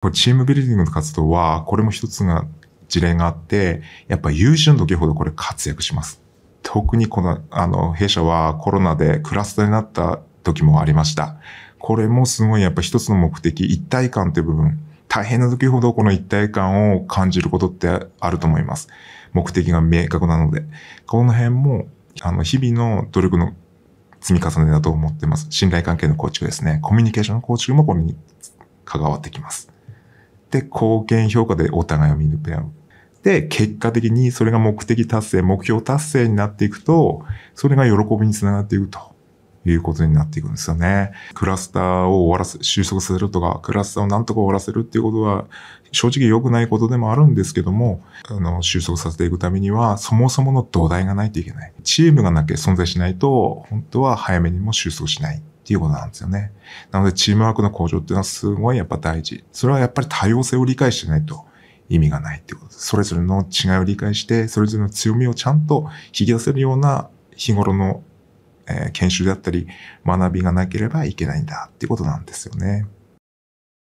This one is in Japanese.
これチームビルディングの活動は、これも一つが事例があって、やっぱ優秀の時ほどこれ活躍します。特にこの、あの、弊社はコロナでクラスターになった時もありました。これもすごいやっぱ一つの目的、一体感という部分。大変な時ほどこの一体感を感じることってあると思います。目的が明確なので。この辺も、あの、日々の努力の積み重ねだと思ってます。信頼関係の構築ですね。コミュニケーションの構築もこれに関わってきます。って貢献評価でお互いを見め合う。で、結果的にそれが目的達成、目標達成になっていくと、それが喜びにつながっていくということになっていくんですよね。クラスターを終わらせ、収束するとか、クラスターをなんとか終わらせるっていうことは、正直良くないことでもあるんですけども、あの、収束させていくためには、そもそもの土台がないといけない。チームがなきゃ存在しないと、本当は早めにも収束しない。っていうことなんですよね。なので、チームワークの向上っていうのはすごいやっぱ大事。それはやっぱり多様性を理解しないと意味がないってことです。それぞれの違いを理解して、それぞれの強みをちゃんと引き出せるような日頃の、え研修であったり、学びがなければいけないんだっていうことなんですよね。